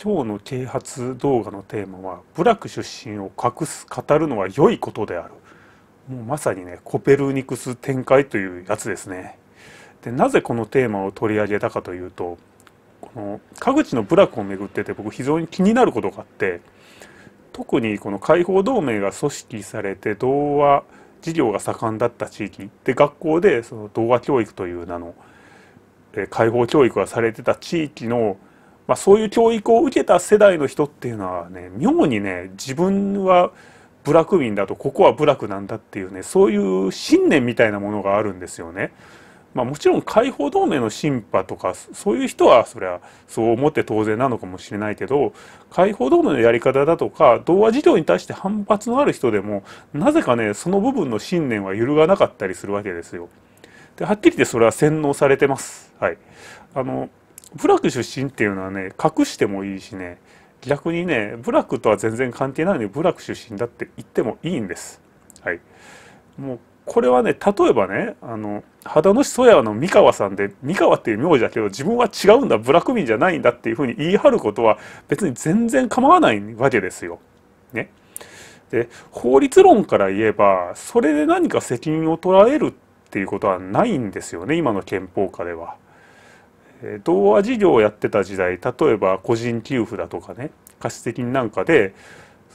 今日の啓発動画のテーマは「部落出身を隠す語るのは良いことである」もうまさにねコペルニクス展開というやつですね。でなぜこのテーマを取り上げたかというとこの各口の部落を巡ってて僕非常に気になることがあって特にこの解放同盟が組織されて童話事業が盛んだった地域で学校でその童話教育という名の解放教育がされてた地域のまあ、そういう教育を受けた世代の人っていうのはね妙にね自分は部落民だとここは部落なんだっていうねそういう信念みたいなものがあるんですよね。まあ、もちろん解放同盟の審判とかそういう人はそりゃそう思って当然なのかもしれないけど解放同盟のやり方だとか童話事業に対して反発のある人でもなぜかねその部分の信念は揺るがなかったりするわけですよ。ではっきり言ってそれは洗脳されてます。はい、あの部落出身っていうのはね隠してもいいしね逆にね部落とは全然関係ないのに部落出身だって言ってもいいんです。はい、もうこれはね例えばねあの秦野市曽屋の三河さんで三河っていう名字だけど自分は違うんだ部落民じゃないんだっていうふうに言い張ることは別に全然構わないわけですよ。ね、で法律論から言えばそれで何か責任を取られるっていうことはないんですよね今の憲法下では。童話事業をやってた時代例えば個人給付だとかね貸付金なんかで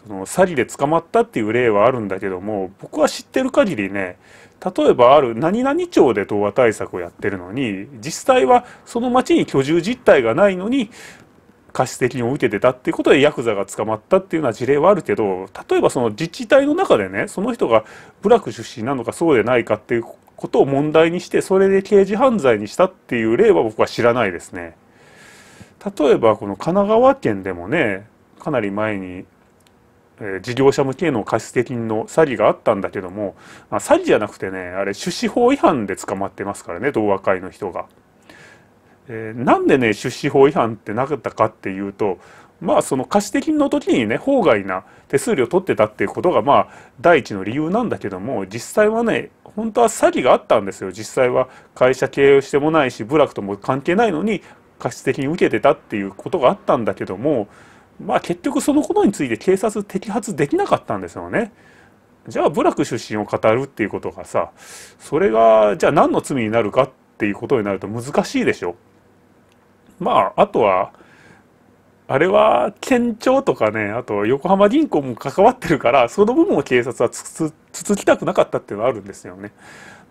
その詐欺で捕まったっていう例はあるんだけども僕は知ってる限りね例えばある何々町で童話対策をやってるのに実際はその町に居住実態がないのに貸付金を受けてたっていうことでヤクザが捕まったっていうような事例はあるけど例えばその自治体の中でねその人が部落出身なのかそうでないかっていうことを問題にしてそれで刑事犯罪にしたっていう例は僕は知らないですね。例えばこの神奈川県でもねかなり前に、えー、事業者向けの貸付金の詐欺があったんだけども、まあ、詐欺じゃなくてねあれ種子法違反で捕まってますからね同和会の人が。えー、なんでね出資法違反ってなかったかっていうとまあその貸付金の時にね法外な手数料取ってたっていうことがまあ第一の理由なんだけども実際はね本当は詐欺があったんですよ実際は会社経営してもないし部落とも関係ないのに過失的に受けてたっていうことがあったんだけどもまあ結局そのことについて警察摘発できなかったんですよね。じゃあ部落出身を語るっていうことがさそれがじゃあ何の罪になるかっていうことになると難しいでしょ。まああとはあれは県庁とかね、あと横浜銀行も関わってるから、その部分を警察はつつつつきたくなかったっていうのはあるんですよね。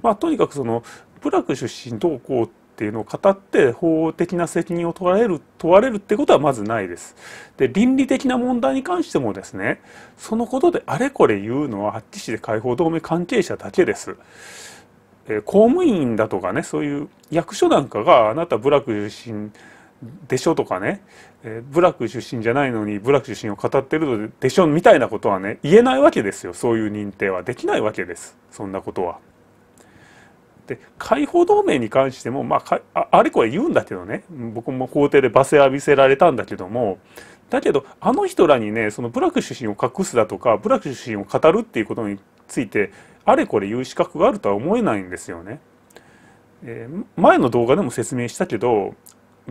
まあ、とにかくその部落出身どうこうっていうのを語って法的な責任を問われる問われるってことはまずないです。で倫理的な問題に関してもですねそのことであれこれ言うのは八地市で解放同盟関係者だけです。え公務員だとかねそういう役所なんかがあなた部落出身でしょとかね、えー、部落出身じゃないのに部落出身を語ってるのでしょみたいなことはね言えないわけですよそういう認定はできないわけですそんなことは。で解放同盟に関しても、まあ、あれこれ言うんだけどね僕も法廷で罵声浴びせられたんだけどもだけどあの人らにねその部落出身を隠すだとか部落出身を語るっていうことについてあれこれ言う資格があるとは思えないんですよね。えー、前の動画でも説明したけど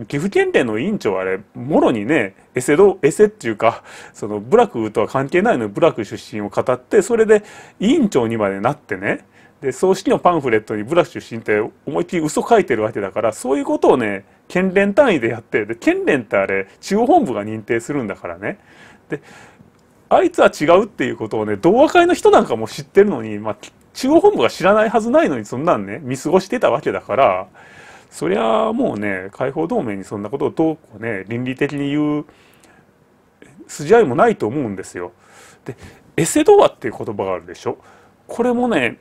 岐阜県連の委員長あれ、もろにね、エセドエセっていうか、その部落とは関係ないのに部落出身を語って、それで委員長にまでなってね、で、葬式のパンフレットに部落出身って思いっきり嘘書いてるわけだから、そういうことをね、県連単位でやって、で、県連ってあれ、地方本部が認定するんだからね。で、あいつは違うっていうことをね、同和会の人なんかも知ってるのに、まあ、中央本部が知らないはずないのに、そんなんね、見過ごしてたわけだから、そりゃあもうね解放同盟にそんなことをどうこうね倫理的に言う筋合いもないと思うんですよ。でエセドアっていう言葉があるでしょ。これもね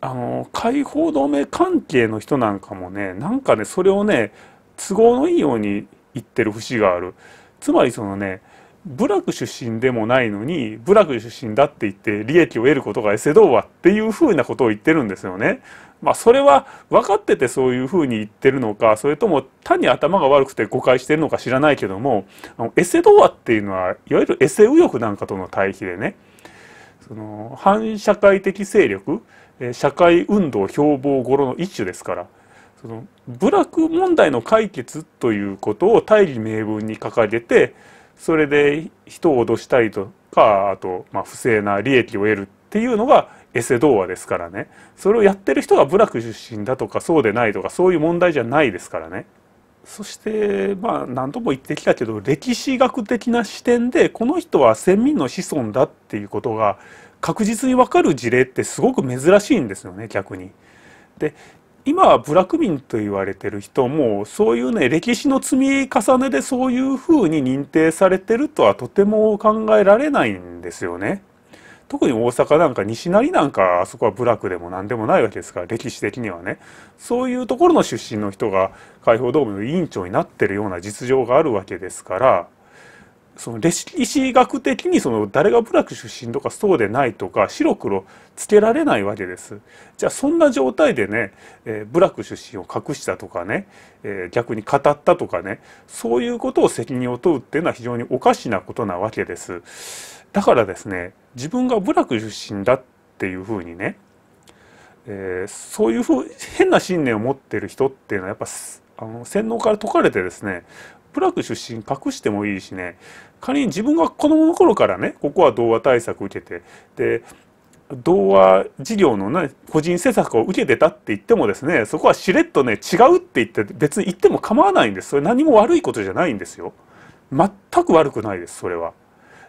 あの解放同盟関係の人なんかもねなんかねそれをね都合のいいように言ってる節がある。つまりそのね部落出身でもないのに部落出身だって言って利益を得ることがエセド話っていうふうなことを言ってるんですよね。まあ、それは分かっててそういうふうに言ってるのかそれとも単に頭が悪くて誤解してるのか知らないけどもあのエセ童話っていうのはいわゆるエセ右翼なんかとの対比でねその反社会的勢力社会運動標榜頃の一種ですからその部落問題の解決ということを大義名分に掲げてそれで人を脅したりとかあと、まあ、不正な利益を得るっていうのがエセ童話ですからねそれをやってる人が部落出身だとかそうでないとかそういう問題じゃないですからねそしてまあ何度も言ってきたけど歴史学的な視点でこの人は先民の子孫だっていうことが確実に分かる事例ってすごく珍しいんですよね逆に。で今は部落民と言われてる人もそういうね歴史の積み重ねでそういうふうに認定されてるとはとても考えられないんですよね。特に大阪なんか西成なんかあそこは部落でも何でもないわけですから歴史的にはねそういうところの出身の人が解放ドームの委員長になってるような実情があるわけですからその歴史学的にその誰が部落出身とかそうでないとか白黒つけられないわけです。じゃあそんな状態でね、えー、部落出身を隠したとかね、えー、逆に語ったとかねそういうことを責任を問うっていうのは非常におかしなことなわけです。だからですね自分が部落出身だっていうふうにね、えー、そういうふう変な信念を持ってる人っていうのはやっぱあの洗脳から解かれてですねプラク出身隠してもいいしね仮に自分が子供の頃からねここは童話対策受けてで童話事業の、ね、個人政策を受けてたって言ってもですねそこはしれっとね違うって言って別に言っても構わないんですそれ何も悪いことじゃないんですよ全く悪くないですそれは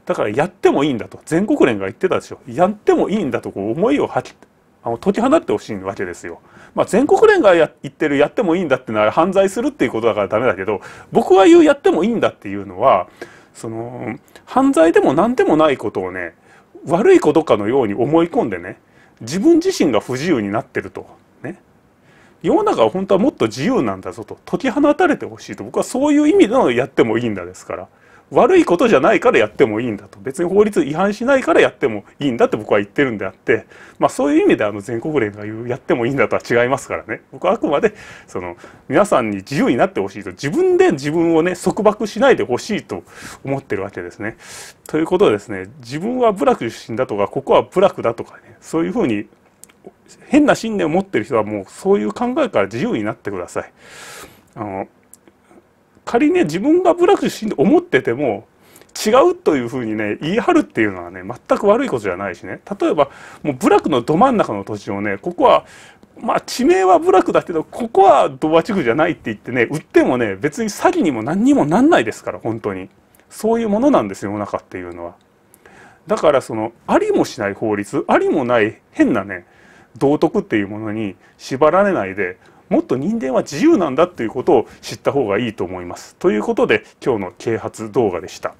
だからやってもいいんだと全国連が言ってたでしょやってもいいんだとこう思いを吐きあの解き放ってほしいわけですよ。まあ、全国連がや言ってるやってもいいんだってのは犯罪するっていうことだからダメだけど僕は言うやってもいいんだっていうのはその犯罪でも何でもないことをね悪いことかのように思い込んでね自分自身が不自由になってると。ね、世の中は本当はもっと自由なんだぞと解き放たれてほしいと僕はそういう意味でのやってもいいんだですから悪いことじゃないからやってもいいんだと別に法律違反しないからやってもいいんだって僕は言ってるんであって、まあ、そういう意味であの全国連が言うやってもいいんだとは違いますからね僕はあくまでその皆さんに自由になってほしいと自分で自分をね束縛しないでほしいと思ってるわけですね。ということですね自分は部落出身だとかここは部落だとかねそういうふうに変な信念を持ってる人はもうそういう考えから自由になってください。あの仮にね自分がブラック出身と思ってても違うというふうにね言い張るっていうのはね全く悪いことじゃないしね例えばもう部落のど真ん中の土地をねここはまあ地名は部落だけどここはドバ地区じゃないって言ってね売ってもね別に詐欺にも何にもなんないですから本当にそういうものなんですよ世の中っていうのはだからそのありもしない法律ありもない変なね道徳っていうものに縛られないでもっと人間は自由なんだということを知った方がいいと思います。ということで今日の啓発動画でした。